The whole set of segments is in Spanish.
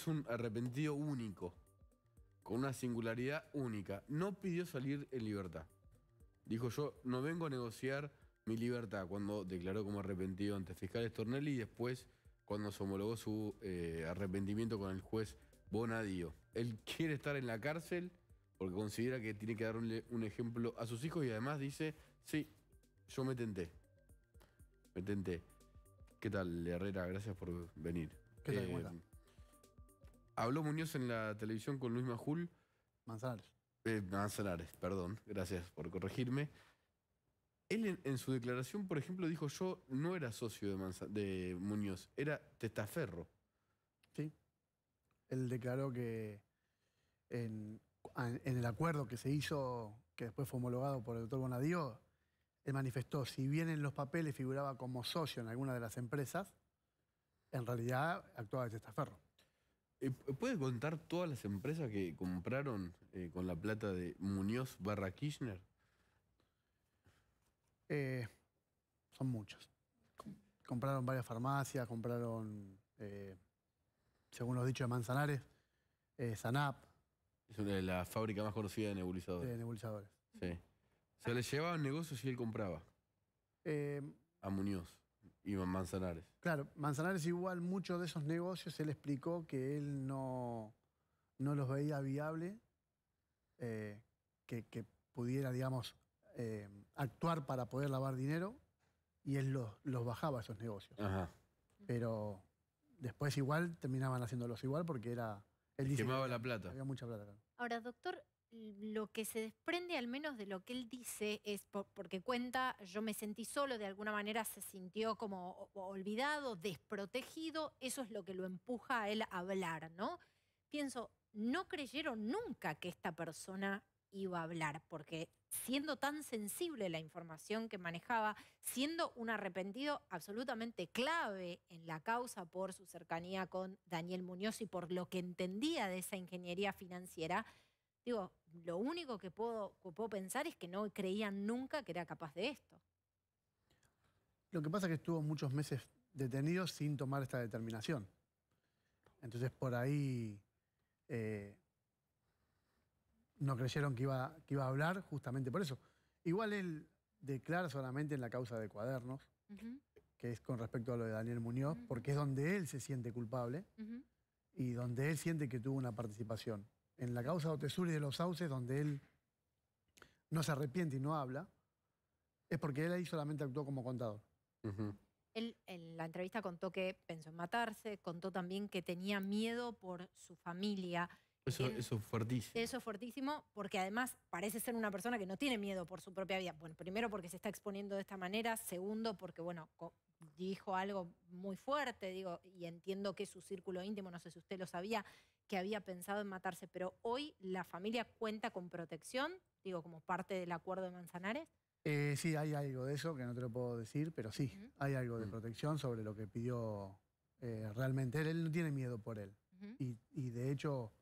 es un arrepentido único, con una singularidad única. No pidió salir en libertad. Dijo yo, no vengo a negociar mi libertad cuando declaró como arrepentido ante fiscales Tornelli y después cuando se homologó su eh, arrepentimiento con el juez Bonadío. Él quiere estar en la cárcel porque considera que tiene que darle un, ejemplo a sus hijos y además dice, sí, yo me tenté. Me tenté. ¿Qué tal, Herrera? Gracias por venir. ¿Qué tal, eh, Habló Muñoz en la televisión con Luis Majul. Manzanares. Eh, Manzanares, perdón, gracias por corregirme. Él en, su declaración, por ejemplo, dijo yo no era socio de, de Muñoz, era testaferro. Sí. Él declaró que en, en, el acuerdo que se hizo, que después fue homologado por el doctor Bonadío, él manifestó, si bien en los papeles figuraba como socio en alguna de las empresas, en realidad actuaba de testaferro. Eh, ¿Puedes contar todas las empresas que compraron eh, con la plata de Muñoz barra Kirchner? Eh, son muchas. Compraron varias farmacias, compraron, según los dichos de Manzanares, Sanap. Es una de las fábricas más conocidas de nebulizadores. De nebulizadores. Sí. le llevaban negocios y él compraba. a Muñoz. Y Manzanares. Claro, Manzanares igual muchos de esos negocios, él explicó que él no, no los veía viable, eh, que, pudiera, digamos, eh, actuar para poder lavar dinero, y él los, los bajaba esos negocios. Pero después igual terminaban haciéndolos igual porque era... Él quemaba la plata. Había mucha plata. Ahora, doctor, eh, lo que se desprende al menos de lo que él dice es, porque cuenta, yo me sentí solo, de alguna manera se sintió como olvidado, desprotegido, eso es lo que lo empuja a él a hablar, ¿no? Pienso, no creyeron nunca que esta persona iba a hablar, porque siendo tan sensible la información que manejaba, siendo un arrepentido absolutamente clave en la causa por su cercanía con Daniel Muñoz y por lo que entendía de esa ingeniería financiera, Digo, lo único que puedo, pensar es que no creían nunca que era capaz de esto. Lo que pasa es que estuvo muchos meses detenido sin tomar esta determinación. Entonces por ahí eh, no creyeron que iba, a hablar justamente por eso. Igual él declara solamente en la causa de cuadernos, que es con respecto a lo de Daniel Muñoz, porque es donde él se siente culpable y donde él siente que tuvo una participación en la causa de Otesur de los sauces, donde él no se arrepiente y no habla, es porque él ahí solamente actuó como contador. Él en la entrevista contó que pensó en matarse, contó también que tenía miedo por su familia. Eso, eso es fuertísimo. Eso es fuertísimo porque además parece ser una persona que no tiene miedo por su propia vida. Bueno, primero porque se está exponiendo de esta manera, segundo porque, bueno, dijo algo muy fuerte, digo, y entiendo que su círculo íntimo, no sé si usted lo sabía, que había pensado en matarse, pero hoy la familia cuenta con protección, digo, como parte del acuerdo de Manzanares. Eh, sí, hay algo de eso que no te lo puedo decir, pero sí, hay algo de mm. protección sobre lo que pidió eh, realmente. Él, él, no tiene miedo por él. y, de hecho,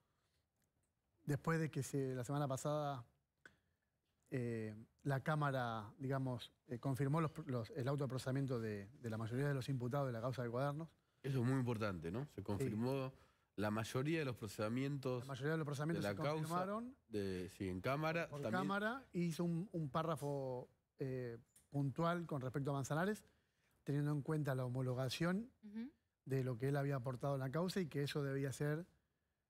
después de que la semana pasada eh, la Cámara, digamos, confirmó el autoprocesamiento de, de la mayoría de los imputados de la causa de Cuadernos. Eso es muy importante, ¿no? Se confirmó. La mayoría de los procesamientos, de, la causa, de, en cámara. Por cámara, hizo un, párrafo eh, puntual con respecto a Manzanares, teniendo en cuenta la homologación de lo que él había aportado en la causa y que eso debía ser,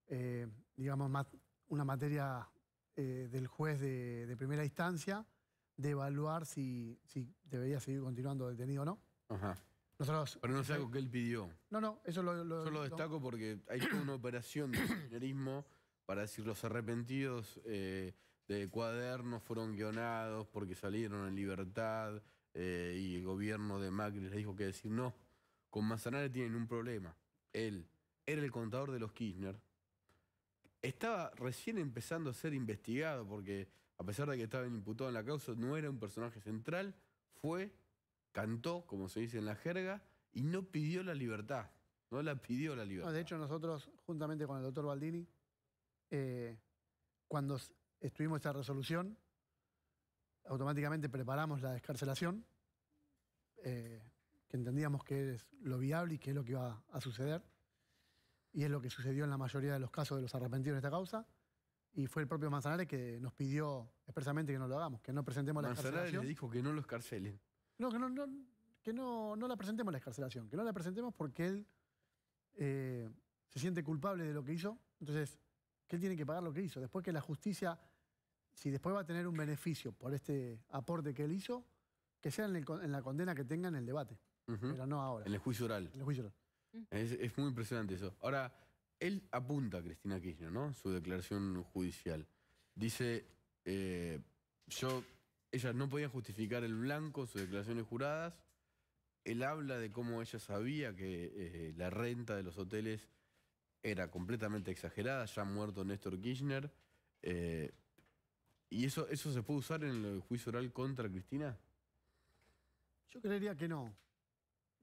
eh, digamos, más una materia eh, del juez de, primera instancia de evaluar si, si debería seguir continuando detenido o no. Pero no es algo que él pidió. No, no, eso lo... lo Yo lo destaco porque hay toda una operación de kirchnerismo para decir los arrepentidos eh, de cuadernos fueron guionados porque salieron en libertad eh, y el gobierno de Macri le dijo que decir no. Con Manzanares tienen un problema. Él era el contador de los Kirchner. Estaba recién empezando a ser investigado porque a pesar de que estaba imputado en la causa, no era un personaje central, fue cantó, como se dice en la jerga, y no pidió la libertad. No la pidió la libertad. de hecho, nosotros, juntamente con el doctor Baldini, eh, cuando estuvimos esta resolución, automáticamente preparamos la descarcelación, eh, que entendíamos que es lo viable y que es lo que iba a suceder. Y es lo que sucedió en la mayoría de los casos de los arrepentidos en esta causa. Y fue el propio Manzanares que nos pidió expresamente que no lo hagamos, que no presentemos la descarcelación. Manzanares le dijo que no lo escarcelen. No, que no, no, que no, la presentemos la excarcelación, que no la presentemos porque él eh, se siente culpable de lo que hizo, entonces que él tiene que pagar lo que hizo. Después que la justicia, si después va a tener un beneficio por este aporte que él hizo, que sea en, la condena que tenga en el debate, pero no ahora. En el juicio oral. En el juicio oral. Mm. es, muy impresionante eso. Ahora, él apunta a Cristina Kirchner, ¿no? Su declaración judicial. Dice, eh, yo ellas no podían justificar el blanco, sus declaraciones juradas. Él habla de cómo ella sabía que eh, la renta de los hoteles era completamente exagerada, ya muerto Néstor Kirchner. Eh, ¿Y eso, eso se puede usar en el juicio oral contra Cristina? Yo creería que no.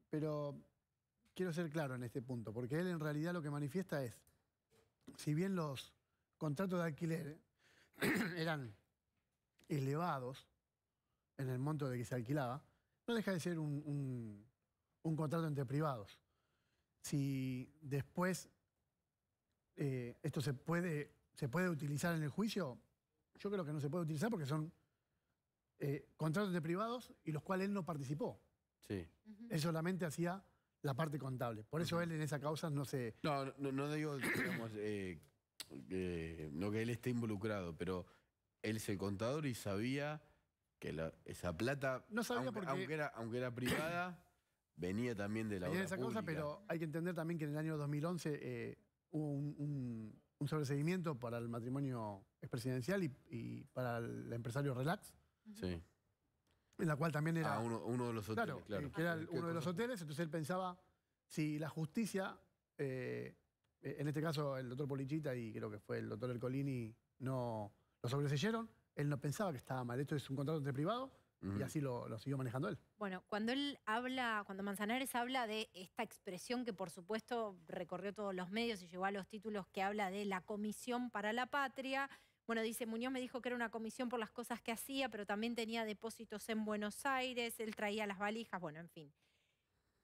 Pero quiero ser claro en este punto, porque él en realidad lo que manifiesta es, si bien los contratos de alquiler eran elevados, en el monto de que se alquilaba, no deja de ser un, un, contrato entre privados. Si después eh, esto se puede, se puede utilizar en el juicio, yo creo que no se puede utilizar porque son eh, contratos entre privados y los cuales él no participó. Sí. Él solamente hacía la parte contable. Por eso él en esa causa no se... No, no, no digo, eh, no que él esté involucrado, pero él es el contador y sabía que esa plata, aunque, era, privada, venía también de la esa cosa, pero hay que entender también que en el año 2011 eh, hubo un, sobreseguimiento para el matrimonio expresidencial y, para el empresario Relax, Sí. en la cual también era... Ah, uno, de los hoteles, claro, eh, era ah, uno de los hoteles, entonces él pensaba si la justicia, eh, en este caso el doctor Polichita y creo que fue el doctor Colini no lo sobreseyeron, él no pensaba que estaba mal. Esto es un contrato entre privados y así lo, lo, siguió manejando él. Bueno, cuando él habla, cuando Manzanares habla de esta expresión que por supuesto recorrió todos los medios y llegó a los títulos que habla de la Comisión para la Patria. Bueno, dice, Muñoz me dijo que era una comisión por las cosas que hacía, pero también tenía depósitos en Buenos Aires, él traía las valijas, bueno, en fin.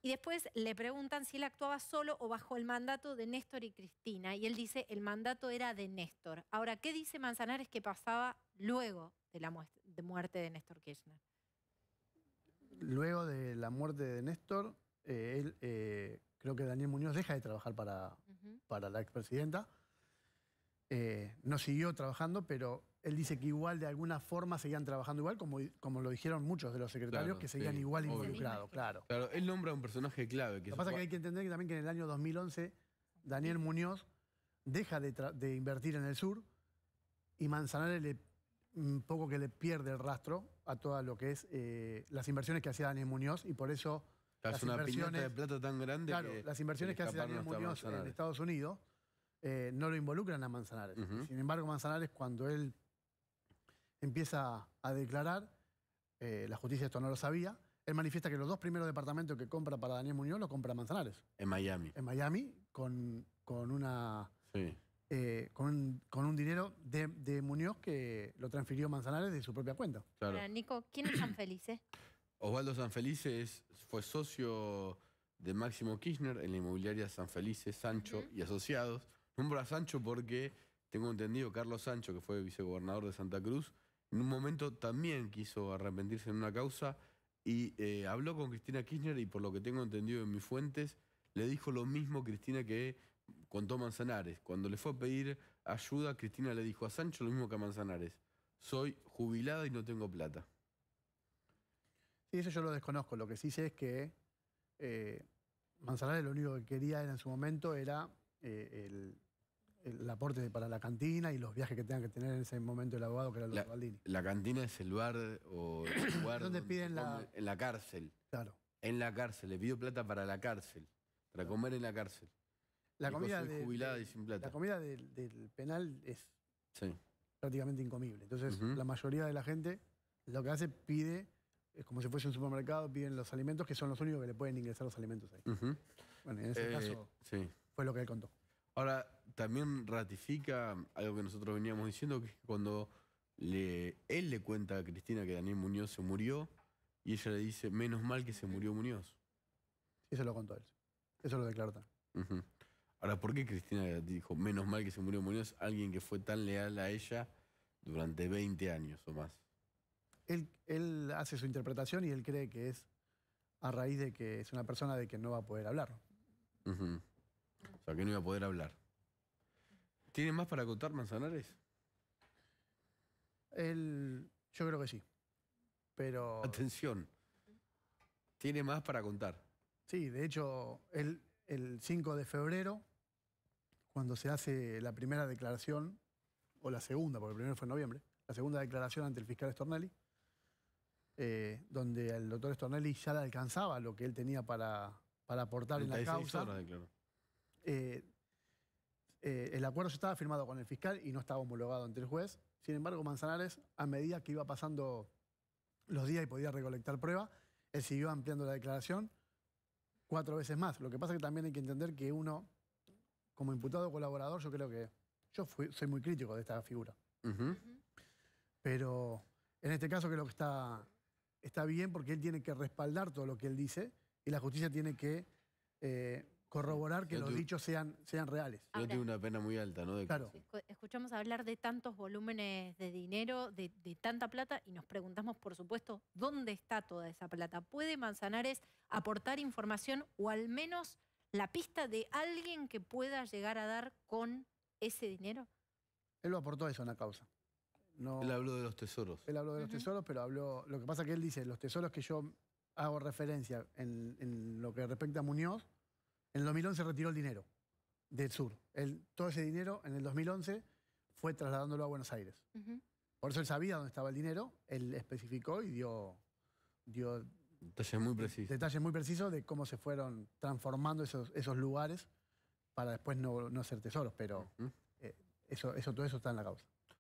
Y después le preguntan si él actuaba solo o bajo el mandato de Néstor y Cristina. Y él dice, el mandato era de Néstor. Ahora, ¿qué dice Manzanares que pasaba luego de la muerte de Néstor Kirchner? Luego de la muerte de Néstor, eh, él, eh, creo que Daniel Muñoz deja de trabajar para, para la expresidenta. Eh, no siguió trabajando, pero él dice que igual de alguna forma seguían trabajando igual, como, como lo dijeron muchos de los secretarios, que seguían igual involucrados, claro. él nombra a un personaje clave. lo que pasa es que hay que entender que también que en el año 2011 Daniel Muñoz deja de, invertir en el sur y Manzanares le, un poco que le pierde el rastro a todas lo que es eh, las inversiones que hacía Daniel Muñoz y por eso... las una inversiones, de plata tan grande Claro, las inversiones que hace Daniel Muñoz en Estados Unidos eh, no lo involucran a Manzanares. Sin embargo, Manzanares cuando él empieza a declarar, eh, la justicia esto no lo sabía, él manifiesta que los dos primeros departamentos que compra para Daniel Muñoz los compra Manzanares. En Miami. En Miami, con, con una... Eh, con, un, dinero de, Muñoz que lo transfirió Manzanares de su propia cuenta. Nico, ¿quién es San Felice? Osvaldo San es, fue socio de Máximo Kirchner en la inmobiliaria San Felice, Sancho y Asociados. nombra a Sancho porque tengo entendido Carlos Sancho, que fue vicegobernador de Santa Cruz, en un momento también quiso arrepentirse en una causa y eh, habló con Cristina Kirchner y por lo que tengo entendido en mis fuentes, le dijo lo mismo Cristina que contó Manzanares. Cuando le fue a pedir ayuda, Cristina le dijo a Sancho lo mismo que a Manzanares. Soy jubilada y no tengo plata. Sí, eso yo lo desconozco. Lo que sí sé es que eh, Manzanares lo único que quería en su momento era eh, el el aporte para la cantina y los viajes que tengan que tener en ese momento el abogado, que era la, Baldini. La cantina es el lugar o el lugar donde piden la... En la cárcel. Claro. En la cárcel, le pido plata para la cárcel, para comer en la cárcel. La comida, de, jubilada y sin plata. La comida del penal es prácticamente incomible. Entonces, la mayoría de la gente lo que hace pide, es como si fuese un supermercado, piden los alimentos, que son los únicos que le pueden ingresar los alimentos ahí. Bueno, en ese eh, caso sí. fue lo que él contó. Ahora, también ratifica algo que nosotros veníamos diciendo, que es cuando él le cuenta a Cristina que Daniel Muñoz se murió y ella le dice, menos mal que se murió Muñoz. Eso lo contó él. Eso lo declara Ahora, ¿por qué Cristina dijo, menos mal que se murió Muñoz, alguien que fue tan leal a ella durante 20 años o más? Él, él hace su interpretación y él cree que es a raíz de que es una persona de que no va a poder hablar. O sea, que no iba a poder hablar. ¿Tiene más para contar Manzanares? yo creo que sí. Pero. Atención. Tiene más para contar. Sí, de hecho, el, el 5 de febrero, cuando se hace la primera declaración, o la segunda, porque el primero fue en noviembre, la segunda declaración ante el fiscal Stornelli, eh, donde el doctor Stornelli ya le alcanzaba lo que él tenía para, aportar en la causa. Horas, eh, eh, el acuerdo ya estaba firmado con el fiscal y no estaba homologado ante el juez. Sin embargo, Manzanares, a medida que iba pasando los días y podía recolectar pruebas, él siguió ampliando la declaración cuatro veces más. Lo que pasa es que también hay que entender que uno, como imputado colaborador, yo creo que yo soy muy crítico de esta figura. Pero en este caso creo que está, está bien porque él tiene que respaldar todo lo que él dice y la justicia tiene que eh, corroborar que los dichos sean, sean reales. Yo tengo una pena muy alta, ¿no? Escuchamos hablar de tantos volúmenes de dinero, de, tanta plata, y nos preguntamos, por supuesto, ¿dónde está toda esa plata? ¿Puede Manzanares aportar información o al menos la pista de alguien que pueda llegar a dar con ese dinero? Él lo aportó eso en la causa. No, Él habló de los tesoros. él habló de los tesoros, pero habló. Lo que pasa es que él dice, los tesoros que yo hago referencia en, en lo que respecta a Muñoz en el 2011 retiró el dinero del sur. El, todo ese dinero en el 2011 fue trasladándolo a Buenos Aires. Por eso él sabía dónde estaba el dinero, él especificó y dio, detalles muy precisos. muy de cómo se fueron transformando esos, esos lugares para después no, ser tesoros, pero eh, eso, eso, todo eso está en la causa.